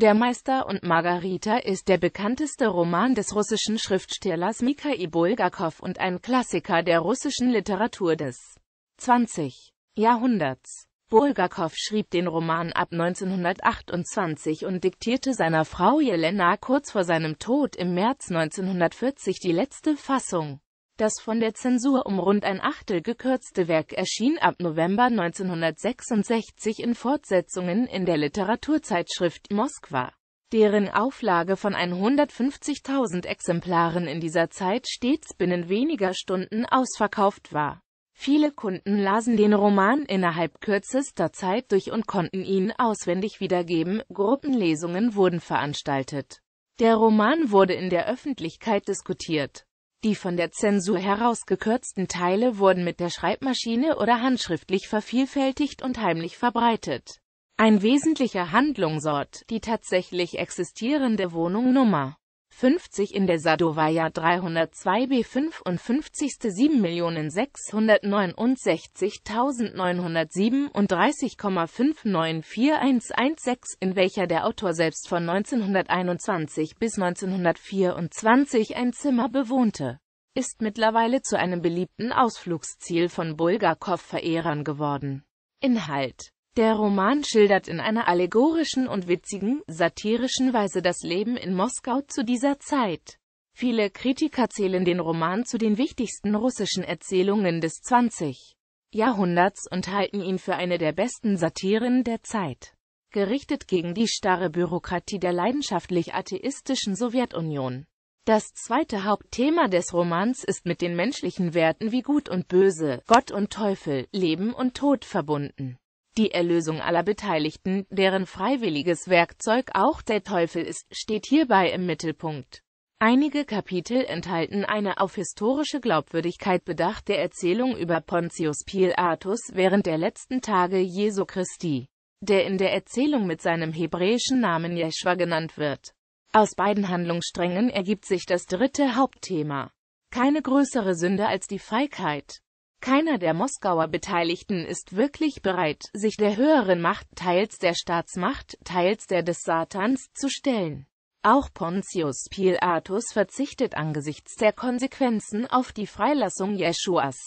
Der Meister und Margarita ist der bekannteste Roman des russischen Schriftstellers Mikhail Bulgakov und ein Klassiker der russischen Literatur des 20. Jahrhunderts. Bulgakov schrieb den Roman ab 1928 und diktierte seiner Frau Jelena kurz vor seinem Tod im März 1940 die letzte Fassung. Das von der Zensur um rund ein Achtel gekürzte Werk erschien ab November 1966 in Fortsetzungen in der Literaturzeitschrift Moskwa, deren Auflage von 150.000 Exemplaren in dieser Zeit stets binnen weniger Stunden ausverkauft war. Viele Kunden lasen den Roman innerhalb kürzester Zeit durch und konnten ihn auswendig wiedergeben, Gruppenlesungen wurden veranstaltet. Der Roman wurde in der Öffentlichkeit diskutiert. Die von der Zensur herausgekürzten Teile wurden mit der Schreibmaschine oder handschriftlich vervielfältigt und heimlich verbreitet. Ein wesentlicher Handlungsort, die tatsächlich existierende Wohnung Nummer 50 in der Sadovaya 302 B 55. 7.669.937,594116 in welcher der Autor selbst von 1921 bis 1924 ein Zimmer bewohnte, ist mittlerweile zu einem beliebten Ausflugsziel von Bulgakow-Verehrern geworden. Inhalt der Roman schildert in einer allegorischen und witzigen, satirischen Weise das Leben in Moskau zu dieser Zeit. Viele Kritiker zählen den Roman zu den wichtigsten russischen Erzählungen des 20. Jahrhunderts und halten ihn für eine der besten Satiren der Zeit. Gerichtet gegen die starre Bürokratie der leidenschaftlich atheistischen Sowjetunion. Das zweite Hauptthema des Romans ist mit den menschlichen Werten wie Gut und Böse, Gott und Teufel, Leben und Tod verbunden. Die Erlösung aller Beteiligten, deren freiwilliges Werkzeug auch der Teufel ist, steht hierbei im Mittelpunkt. Einige Kapitel enthalten eine auf historische Glaubwürdigkeit bedachte Erzählung über Pontius Pilatus während der letzten Tage Jesu Christi, der in der Erzählung mit seinem hebräischen Namen Jeschua genannt wird. Aus beiden Handlungssträngen ergibt sich das dritte Hauptthema. Keine größere Sünde als die Feigheit. Keiner der Moskauer Beteiligten ist wirklich bereit, sich der höheren Macht, teils der Staatsmacht, teils der des Satans, zu stellen. Auch Pontius Pilatus verzichtet angesichts der Konsequenzen auf die Freilassung Jeschuas.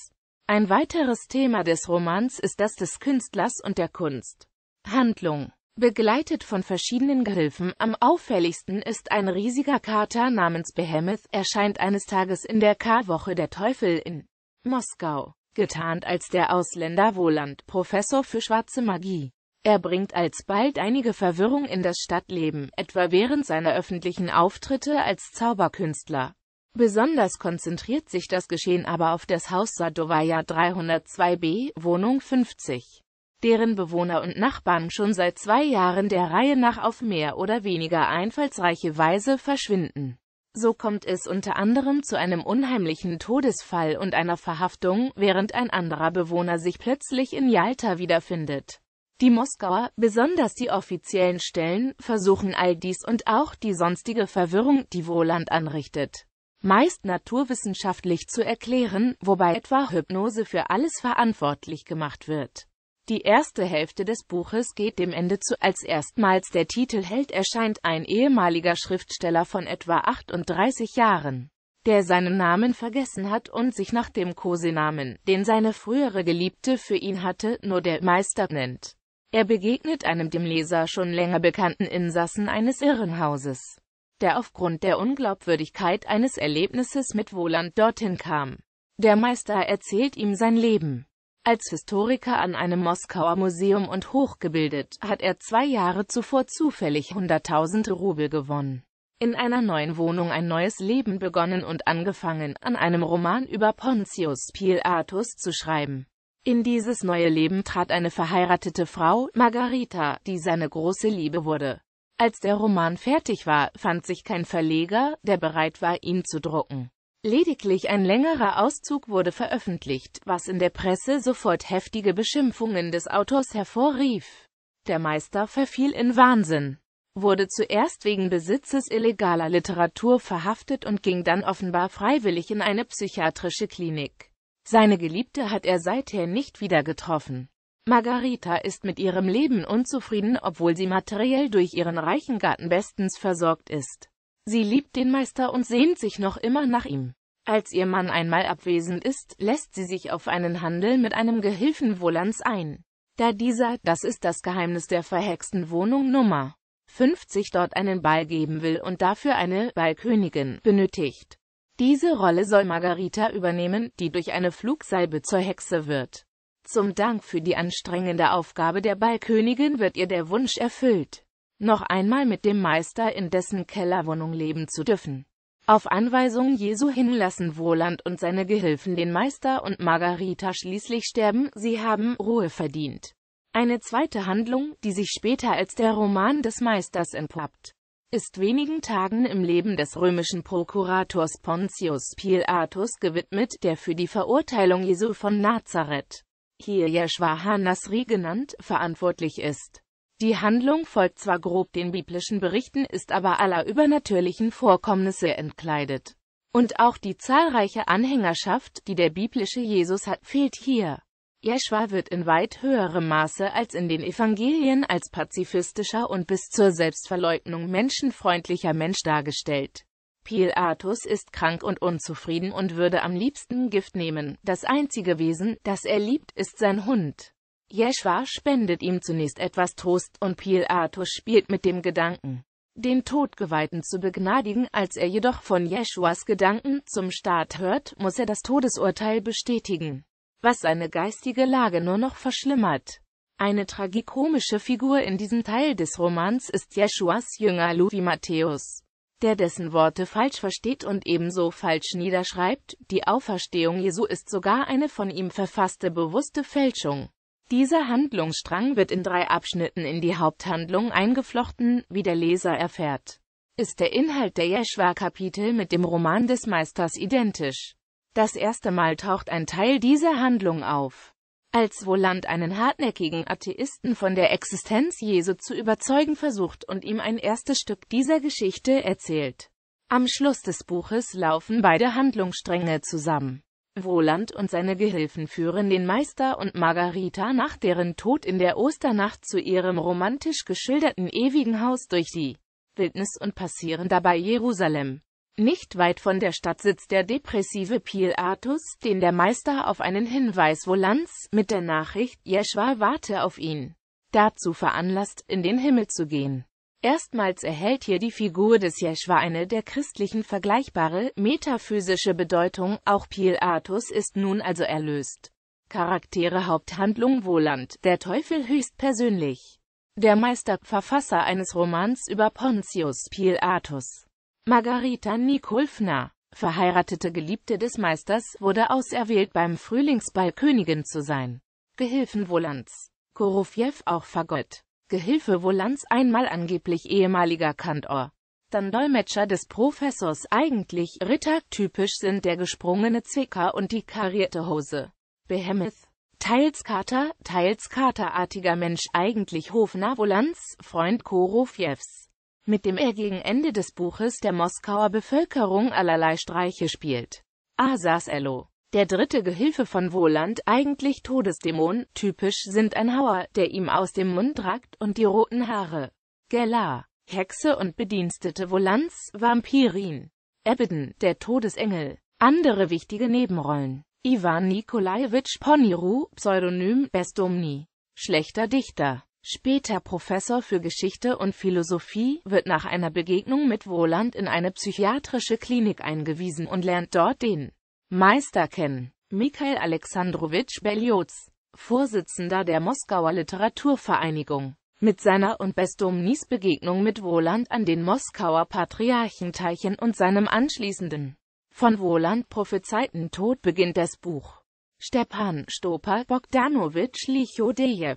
Ein weiteres Thema des Romans ist das des Künstlers und der Kunst. Handlung Begleitet von verschiedenen Gehilfen, am auffälligsten ist ein riesiger Kater namens Behemoth, erscheint eines Tages in der Karwoche der Teufel in Moskau getarnt als der Ausländer Woland, Professor für schwarze Magie. Er bringt alsbald einige Verwirrung in das Stadtleben, etwa während seiner öffentlichen Auftritte als Zauberkünstler. Besonders konzentriert sich das Geschehen aber auf das Haus Sadovaya 302b, Wohnung 50, deren Bewohner und Nachbarn schon seit zwei Jahren der Reihe nach auf mehr oder weniger einfallsreiche Weise verschwinden. So kommt es unter anderem zu einem unheimlichen Todesfall und einer Verhaftung, während ein anderer Bewohner sich plötzlich in Jalta wiederfindet. Die Moskauer, besonders die offiziellen Stellen, versuchen all dies und auch die sonstige Verwirrung, die Wohland anrichtet, meist naturwissenschaftlich zu erklären, wobei etwa Hypnose für alles verantwortlich gemacht wird. Die erste Hälfte des Buches geht dem Ende zu, als erstmals der Titel Held erscheint ein ehemaliger Schriftsteller von etwa 38 Jahren, der seinen Namen vergessen hat und sich nach dem Kosenamen, den seine frühere Geliebte für ihn hatte, nur der Meister nennt. Er begegnet einem dem Leser schon länger bekannten Insassen eines Irrenhauses, der aufgrund der Unglaubwürdigkeit eines Erlebnisses mit Wohland dorthin kam. Der Meister erzählt ihm sein Leben als Historiker an einem Moskauer Museum und hochgebildet, hat er zwei Jahre zuvor zufällig 100.000 Rubel gewonnen, in einer neuen Wohnung ein neues Leben begonnen und angefangen, an einem Roman über Pontius Pilatus zu schreiben. In dieses neue Leben trat eine verheiratete Frau, Margarita, die seine große Liebe wurde. Als der Roman fertig war, fand sich kein Verleger, der bereit war, ihn zu drucken. Lediglich ein längerer Auszug wurde veröffentlicht, was in der Presse sofort heftige Beschimpfungen des Autors hervorrief. Der Meister verfiel in Wahnsinn, wurde zuerst wegen Besitzes illegaler Literatur verhaftet und ging dann offenbar freiwillig in eine psychiatrische Klinik. Seine Geliebte hat er seither nicht wieder getroffen. Margarita ist mit ihrem Leben unzufrieden, obwohl sie materiell durch ihren reichen Garten bestens versorgt ist. Sie liebt den Meister und sehnt sich noch immer nach ihm. Als ihr Mann einmal abwesend ist, lässt sie sich auf einen Handel mit einem Gehilfen Volans ein. Da dieser, das ist das Geheimnis der verhexten Wohnung Nummer 50 dort einen Ball geben will und dafür eine Ballkönigin benötigt. Diese Rolle soll Margarita übernehmen, die durch eine Flugsalbe zur Hexe wird. Zum Dank für die anstrengende Aufgabe der Ballkönigin wird ihr der Wunsch erfüllt noch einmal mit dem Meister in dessen Kellerwohnung leben zu dürfen. Auf Anweisung Jesu hinlassen Woland und seine Gehilfen den Meister und Margarita schließlich sterben, sie haben Ruhe verdient. Eine zweite Handlung, die sich später als der Roman des Meisters entpappt, ist wenigen Tagen im Leben des römischen Prokurators Pontius Pilatus gewidmet, der für die Verurteilung Jesu von Nazareth, hier Yeshua Hanasri genannt, verantwortlich ist. Die Handlung folgt zwar grob den biblischen Berichten, ist aber aller übernatürlichen Vorkommnisse entkleidet. Und auch die zahlreiche Anhängerschaft, die der biblische Jesus hat, fehlt hier. Jeschua wird in weit höherem Maße als in den Evangelien als pazifistischer und bis zur Selbstverleugnung menschenfreundlicher Mensch dargestellt. Pilatus ist krank und unzufrieden und würde am liebsten Gift nehmen. Das einzige Wesen, das er liebt, ist sein Hund. Jeschua spendet ihm zunächst etwas Trost und Pilatus spielt mit dem Gedanken, den Todgeweihten zu begnadigen. Als er jedoch von Jeschuas Gedanken zum Staat hört, muss er das Todesurteil bestätigen, was seine geistige Lage nur noch verschlimmert. Eine tragikomische Figur in diesem Teil des Romans ist Jeschuas Jünger Levi Matthäus, der dessen Worte falsch versteht und ebenso falsch niederschreibt. Die Auferstehung Jesu ist sogar eine von ihm verfasste bewusste Fälschung. Dieser Handlungsstrang wird in drei Abschnitten in die Haupthandlung eingeflochten, wie der Leser erfährt. Ist der Inhalt der yeshua kapitel mit dem Roman des Meisters identisch. Das erste Mal taucht ein Teil dieser Handlung auf. Als Voland einen hartnäckigen Atheisten von der Existenz Jesu zu überzeugen versucht und ihm ein erstes Stück dieser Geschichte erzählt. Am Schluss des Buches laufen beide Handlungsstränge zusammen. Voland und seine Gehilfen führen den Meister und Margarita nach deren Tod in der Osternacht zu ihrem romantisch geschilderten ewigen Haus durch die Wildnis und passieren dabei Jerusalem. Nicht weit von der Stadt sitzt der depressive Pilatus, den der Meister auf einen Hinweis Volans mit der Nachricht, Jeschwa warte auf ihn, dazu veranlasst, in den Himmel zu gehen. Erstmals erhält hier die Figur des Jeschwa eine der christlichen vergleichbare, metaphysische Bedeutung, auch Pilatus ist nun also erlöst. Charaktere Haupthandlung Wohland, der Teufel höchstpersönlich. Der Meister, Verfasser eines Romans über Pontius Pilatus. Margarita Nikolfner, verheiratete Geliebte des Meisters, wurde auserwählt beim Frühlingsball Königin zu sein. Gehilfen Wohlands. Korofjew auch Fagott. Gehilfe Volans einmal angeblich ehemaliger Kantor. Dann Dolmetscher des Professors eigentlich Ritter-typisch sind der gesprungene Zwicker und die karierte Hose. Behemoth. Teils Kater, teils katerartiger Mensch eigentlich Hofner Volans, Freund Korofjews. Mit dem er gegen Ende des Buches der Moskauer Bevölkerung allerlei Streiche spielt. Asas Elo. Der dritte Gehilfe von Woland, eigentlich Todesdämon, typisch sind ein Hauer, der ihm aus dem Mund ragt, und die roten Haare. Gellar, Hexe und Bedienstete Volants, Vampirin. Ebedon, der Todesengel. Andere wichtige Nebenrollen. Ivan Nikolajewitsch Ponyru, Pseudonym Bestomni. Schlechter Dichter. Später Professor für Geschichte und Philosophie, wird nach einer Begegnung mit Woland in eine psychiatrische Klinik eingewiesen und lernt dort den Meister kennen. Mikhail Alexandrowitsch Beljoz, Vorsitzender der Moskauer Literaturvereinigung. Mit seiner und Bestomnis-Begegnung mit Woland an den Moskauer Patriarchenteichen und seinem anschließenden, von Woland prophezeiten Tod beginnt das Buch. Stepan Stopa Bogdanowitsch Lichodejew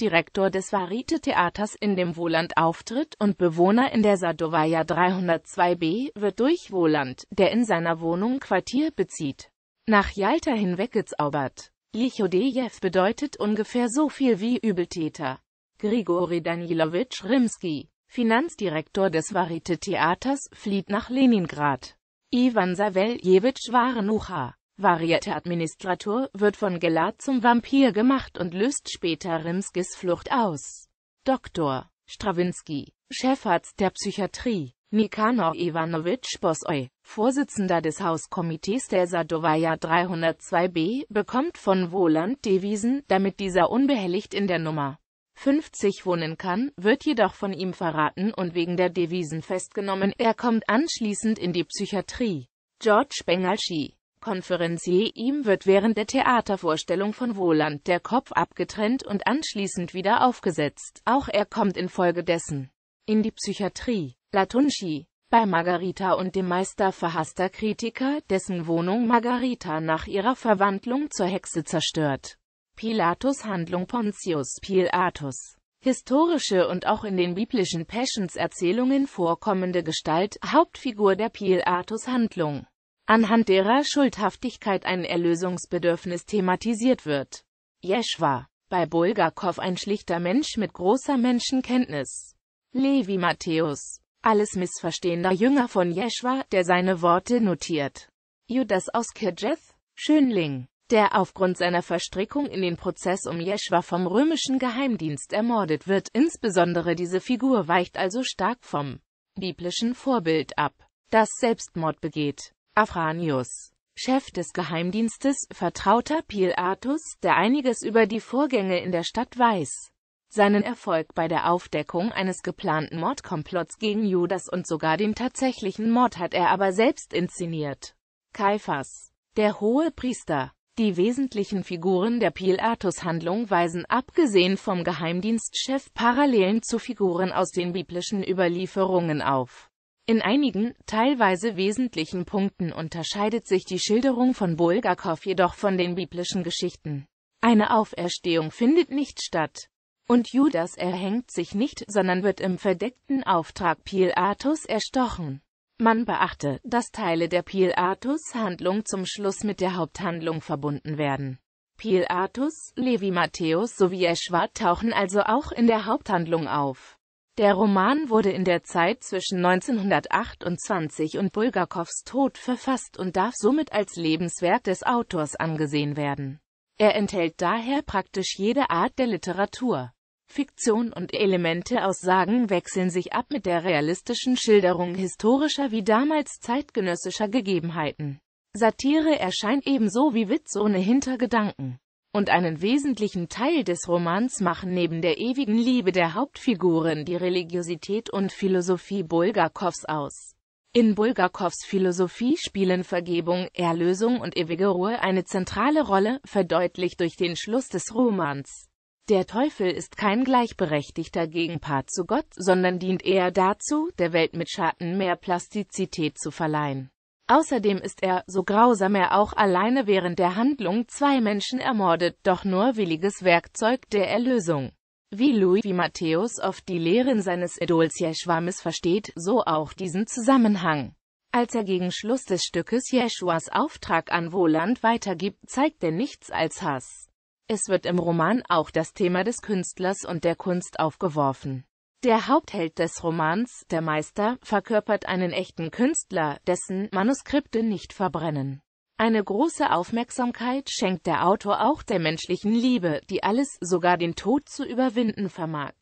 Direktor des Varite-Theaters in dem Wohland auftritt und Bewohner in der Sadovaya 302b, wird durch Wohland, der in seiner Wohnung Quartier bezieht, nach Jalta hinweggezaubert. Lichodejew bedeutet ungefähr so viel wie Übeltäter. Grigori Danilowitsch Rimski, Finanzdirektor des Varite-Theaters, flieht nach Leningrad. Ivan Saweljewitsch Warenucha, Variette Administrator, wird von Gelad zum Vampir gemacht und löst später Rimskis Flucht aus. Dr. Strawinski, Chefarzt der Psychiatrie, Nikanor Ivanovich Bosoi, Vorsitzender des Hauskomitees der Sadovaya 302b, bekommt von Woland Devisen, damit dieser unbehelligt in der Nummer 50 wohnen kann, wird jedoch von ihm verraten und wegen der Devisen festgenommen. Er kommt anschließend in die Psychiatrie. George Bengalschi Konferencier ihm wird während der Theatervorstellung von Wohland der Kopf abgetrennt und anschließend wieder aufgesetzt. Auch er kommt infolgedessen in die Psychiatrie. Latunschi, bei Margarita und dem Meister verhasster Kritiker, dessen Wohnung Margarita nach ihrer Verwandlung zur Hexe zerstört. Pilatus Handlung Pontius Pilatus Historische und auch in den biblischen Passions-Erzählungen vorkommende Gestalt, Hauptfigur der Pilatus-Handlung anhand derer Schuldhaftigkeit ein Erlösungsbedürfnis thematisiert wird. Jeschwa, bei Bulgakov ein schlichter Mensch mit großer Menschenkenntnis. Levi Matthäus, alles missverstehender Jünger von Jeschwa, der seine Worte notiert. Judas aus Kirjeth, Schönling, der aufgrund seiner Verstrickung in den Prozess um Jeschwa vom römischen Geheimdienst ermordet wird. Insbesondere diese Figur weicht also stark vom biblischen Vorbild ab, das Selbstmord begeht. Afranius, Chef des Geheimdienstes, Vertrauter Pilatus, der einiges über die Vorgänge in der Stadt weiß. Seinen Erfolg bei der Aufdeckung eines geplanten Mordkomplotts gegen Judas und sogar dem tatsächlichen Mord hat er aber selbst inszeniert. Kaiphas, der hohe Priester. Die wesentlichen Figuren der Pilatus-Handlung weisen abgesehen vom Geheimdienstchef Parallelen zu Figuren aus den biblischen Überlieferungen auf in einigen, teilweise wesentlichen Punkten unterscheidet sich die Schilderung von Bulgakov jedoch von den biblischen Geschichten. Eine Auferstehung findet nicht statt. Und Judas erhängt sich nicht, sondern wird im verdeckten Auftrag Pilatus erstochen. Man beachte, dass Teile der Pilatus-Handlung zum Schluss mit der Haupthandlung verbunden werden. Pilatus, Levi Matthäus sowie Eschwat tauchen also auch in der Haupthandlung auf. Der Roman wurde in der Zeit zwischen 1928 und Bulgakows Tod verfasst und darf somit als Lebenswerk des Autors angesehen werden. Er enthält daher praktisch jede Art der Literatur. Fiktion und Elemente aus Sagen wechseln sich ab mit der realistischen Schilderung historischer wie damals zeitgenössischer Gegebenheiten. Satire erscheint ebenso wie Witz ohne Hintergedanken und einen wesentlichen Teil des Romans machen neben der ewigen Liebe der Hauptfiguren die Religiosität und Philosophie Bulgakows aus. In Bulgakows Philosophie spielen Vergebung, Erlösung und ewige Ruhe eine zentrale Rolle, verdeutlicht durch den Schluss des Romans. Der Teufel ist kein gleichberechtigter Gegenpart zu Gott, sondern dient eher dazu, der Welt mit Schatten mehr Plastizität zu verleihen. Außerdem ist er, so grausam er auch alleine während der Handlung zwei Menschen ermordet, doch nur williges Werkzeug der Erlösung. Wie Louis wie Matthäus oft die Lehren seines Idols Jeschua missversteht, so auch diesen Zusammenhang. Als er gegen Schluss des Stückes Jeschuas Auftrag an Woland weitergibt, zeigt er nichts als Hass. Es wird im Roman auch das Thema des Künstlers und der Kunst aufgeworfen. Der Hauptheld des Romans, der Meister, verkörpert einen echten Künstler, dessen Manuskripte nicht verbrennen. Eine große Aufmerksamkeit schenkt der Autor auch der menschlichen Liebe, die alles, sogar den Tod, zu überwinden vermag.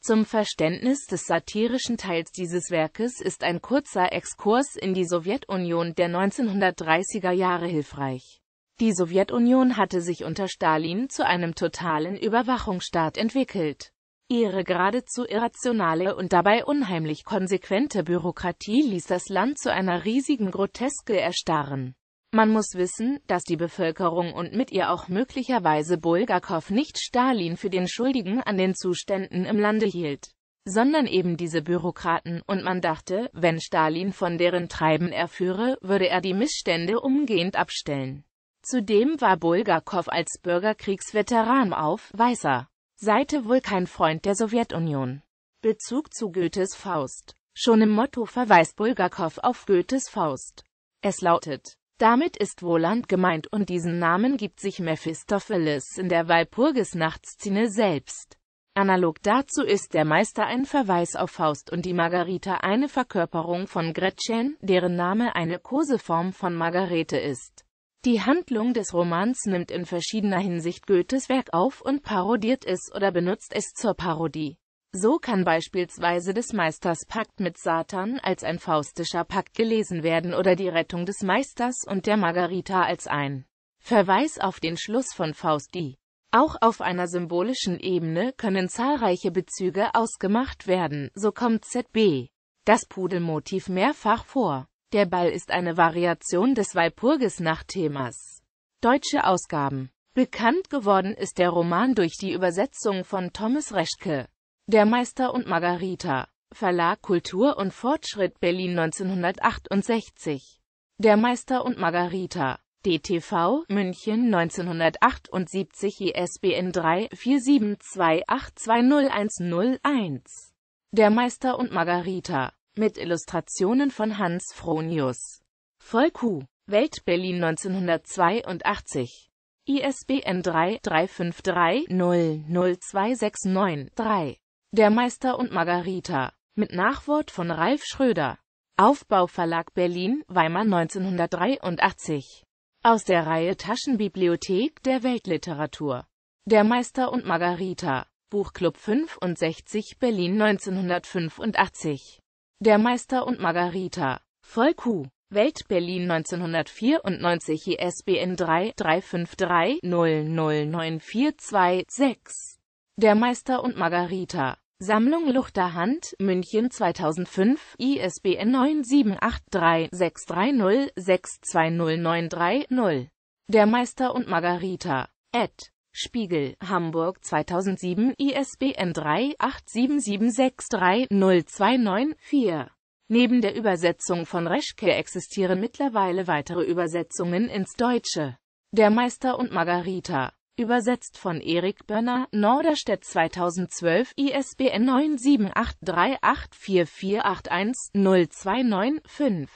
Zum Verständnis des satirischen Teils dieses Werkes ist ein kurzer Exkurs in die Sowjetunion der 1930er Jahre hilfreich. Die Sowjetunion hatte sich unter Stalin zu einem totalen Überwachungsstaat entwickelt. Ihre geradezu irrationale und dabei unheimlich konsequente Bürokratie ließ das Land zu einer riesigen Groteske erstarren. Man muss wissen, dass die Bevölkerung und mit ihr auch möglicherweise Bulgakov nicht Stalin für den Schuldigen an den Zuständen im Lande hielt, sondern eben diese Bürokraten, und man dachte, wenn Stalin von deren Treiben erführe, würde er die Missstände umgehend abstellen. Zudem war Bulgakov als Bürgerkriegsveteran auf Weißer Seite wohl kein Freund der Sowjetunion. Bezug zu Goethes Faust. Schon im Motto verweist Bulgakov auf Goethes Faust. Es lautet, damit ist Woland gemeint und diesen Namen gibt sich Mephistopheles in der Walpurgisnachtsszene selbst. Analog dazu ist der Meister ein Verweis auf Faust und die Margarita eine Verkörperung von Gretchen, deren Name eine Koseform von Margarete ist. Die Handlung des Romans nimmt in verschiedener Hinsicht Goethes Werk auf und parodiert es oder benutzt es zur Parodie. So kann beispielsweise des Meisters Pakt mit Satan als ein faustischer Pakt gelesen werden oder die Rettung des Meisters und der Margarita als ein Verweis auf den Schluss von Fausti. Auch auf einer symbolischen Ebene können zahlreiche Bezüge ausgemacht werden, so kommt ZB das Pudelmotiv mehrfach vor. Der Ball ist eine Variation des Walpurgisnacht-Themas. Deutsche Ausgaben Bekannt geworden ist der Roman durch die Übersetzung von Thomas Reschke. Der Meister und Margarita. Verlag Kultur und Fortschritt Berlin 1968. Der Meister und Margarita. DTV München 1978 ISBN 3 4728201001. Der Meister und Margarita mit Illustrationen von Hans Fronius. Vollkuh. Welt Berlin 1982. ISBN 3-353-00269-3. Der Meister und Margarita. Mit Nachwort von Ralf Schröder. Aufbau Verlag Berlin, Weimar 1983. Aus der Reihe Taschenbibliothek der Weltliteratur. Der Meister und Margarita. Buchclub 65 Berlin 1985 der Meister und Margarita. Voll Q. Welt Berlin 1994 ISBN 3 353 0094226. Der Meister und Margarita. Sammlung Luchter Hand, München 2005, ISBN 9783-630-620930. Der Meister und Margarita. Ed. Spiegel, Hamburg 2007, ISBN 3-87763-0294. Neben der Übersetzung von Reschke existieren mittlerweile weitere Übersetzungen ins Deutsche. Der Meister und Margarita. Übersetzt von Erik Börner, Norderstedt 2012, ISBN 978384481-0295.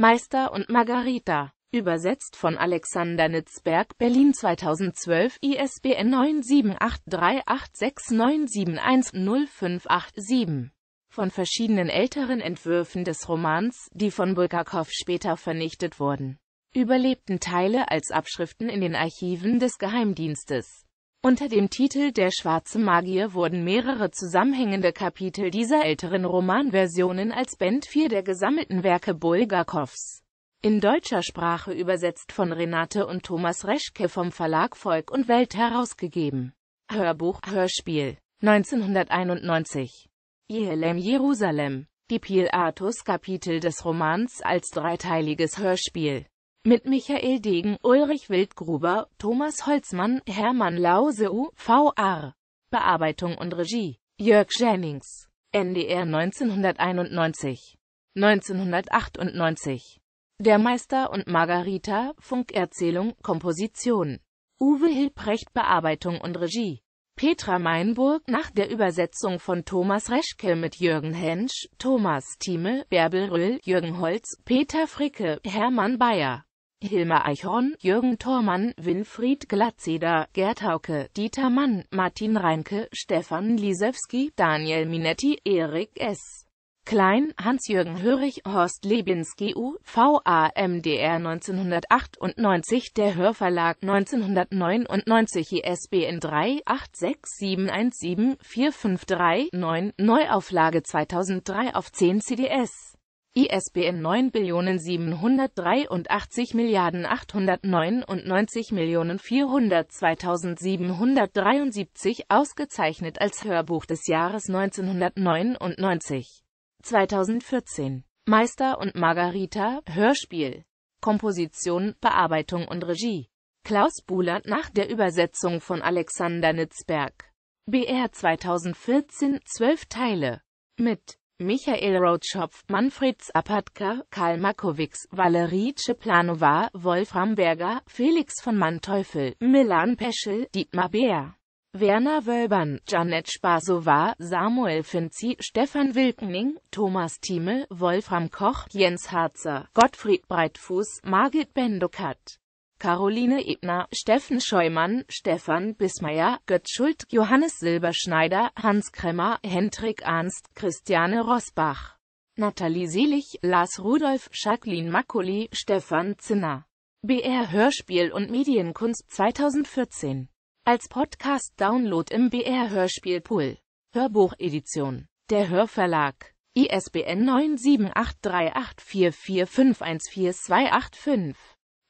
Meister und Margarita Übersetzt von Alexander Nitzberg, Berlin 2012, ISBN 9783869710587. Von verschiedenen älteren Entwürfen des Romans, die von Bulgakov später vernichtet wurden, überlebten Teile als Abschriften in den Archiven des Geheimdienstes. Unter dem Titel Der schwarze Magier wurden mehrere zusammenhängende Kapitel dieser älteren Romanversionen als Band 4 der gesammelten Werke Bulgakovs in deutscher Sprache übersetzt von Renate und Thomas Reschke vom Verlag Volk und Welt herausgegeben. Hörbuch, Hörspiel, 1991. Jehelem Jerusalem, die Pil Artus Kapitel des Romans als dreiteiliges Hörspiel. Mit Michael Degen, Ulrich Wildgruber, Thomas Holzmann, Hermann Lauseu, VR. Bearbeitung und Regie, Jörg Jennings. NDR 1991. 1998 der Meister und Margarita, Funkerzählung, Komposition. Uwe Hilprecht, Bearbeitung und Regie. Petra Meinburg, nach der Übersetzung von Thomas Reschke mit Jürgen Hensch, Thomas Thieme, Bärbel Röhl, Jürgen Holz, Peter Fricke, Hermann Bayer, Hilmar Eichhorn, Jürgen Thormann, Wilfried Glatzeder, Gerd Hauke, Dieter Mann, Martin Reinke, Stefan Lisewski, Daniel Minetti, Erik S. Klein, Hans-Jürgen Hörig, Horst Lebinski UVA MDR 1998 Der Hörverlag 1999 ISBN 3 867174539 Neuauflage 2003 auf 10 CDS ISBN 9783899 ausgezeichnet als Hörbuch des Jahres 1999 2014. Meister und Margarita, Hörspiel. Komposition, Bearbeitung und Regie. Klaus Buhler nach der Übersetzung von Alexander Nitzberg. BR 2014, 12 Teile. Mit Michael Rothschopf, Manfred Zapatka, Karl Makowicz, Valerie Ceplanova, Wolfram Berger, Felix von Manteuffel, Milan Peschel, Dietmar Beer. Werner Wölbern, Janet Spasowa, Samuel Finzi, Stefan Wilkening, Thomas Thieme, Wolfram Koch, Jens Harzer, Gottfried Breitfuß, Margit Bendokat. Caroline Ebner, Steffen Scheumann, Stefan Bismayer, Götz Schult, Johannes Silberschneider, Hans Kremmer, Hendrik Arnst, Christiane Rosbach, Nathalie Selig, Lars Rudolf, Jacqueline Makuli, Stefan Zinner. BR Hörspiel und Medienkunst 2014 als Podcast-Download im BR Hörspielpool. Hörbuchedition. Der Hörverlag. ISBN 9783844514285.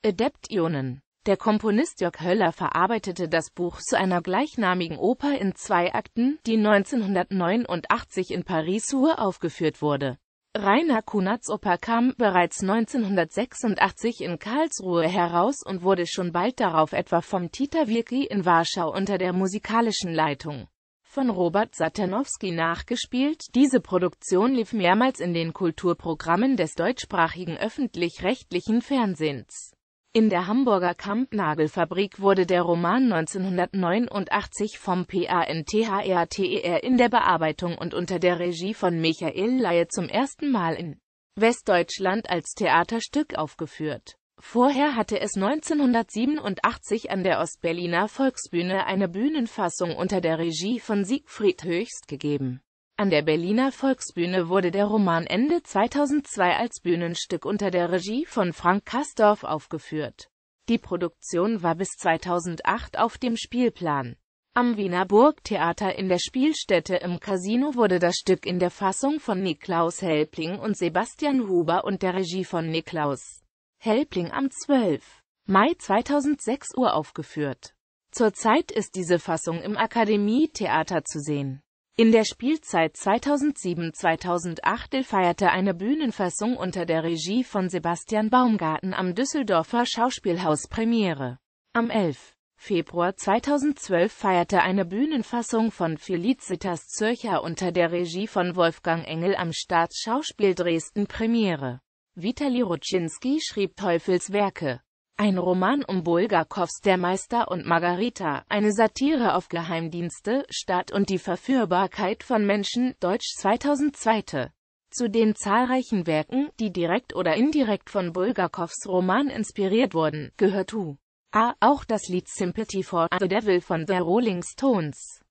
Adeptionen. Der Komponist Jörg Höller verarbeitete das Buch zu einer gleichnamigen Oper in zwei Akten, die 1989 in Paris-Sur aufgeführt wurde Rainer kunatz Oper kam bereits 1986 in Karlsruhe heraus und wurde schon bald darauf etwa vom Tita Wilki in Warschau unter der musikalischen Leitung von Robert Satanowski nachgespielt. Diese Produktion lief mehrmals in den Kulturprogrammen des deutschsprachigen öffentlich-rechtlichen Fernsehens. In der Hamburger Kampnagelfabrik wurde der Roman 1989 vom PANTHRTER e in der Bearbeitung und unter der Regie von Michael Laie zum ersten Mal in Westdeutschland als Theaterstück aufgeführt. Vorher hatte es 1987 an der Ostberliner Volksbühne eine Bühnenfassung unter der Regie von Siegfried Höchst gegeben an der Berliner Volksbühne wurde der Roman Ende 2002 als Bühnenstück unter der Regie von Frank Kastorf aufgeführt. Die Produktion war bis 2008 auf dem Spielplan. Am Wiener Burgtheater in der Spielstätte im Casino wurde das Stück in der Fassung von Niklaus Helpling und Sebastian Huber und der Regie von Niklaus Helpling am 12. Mai 2006 Uhr aufgeführt. Zurzeit ist diese Fassung im Akademietheater zu sehen. In der Spielzeit 2007-2008 feierte eine Bühnenfassung unter der Regie von Sebastian Baumgarten am Düsseldorfer Schauspielhaus Premiere. Am 11. Februar 2012 feierte eine Bühnenfassung von Felicitas Zürcher unter der Regie von Wolfgang Engel am Staatsschauspiel Dresden Premiere. Vitali Rutschinski schrieb Teufelswerke. Ein Roman um Bulgakovs Der Meister und Margarita, eine Satire auf Geheimdienste, Staat und die Verführbarkeit von Menschen, Deutsch 2002. Zu den zahlreichen Werken, die direkt oder indirekt von Bulgakovs Roman inspiriert wurden, gehört U. A. Auch das Lied Sympathy for the Devil von The Rolling Stones.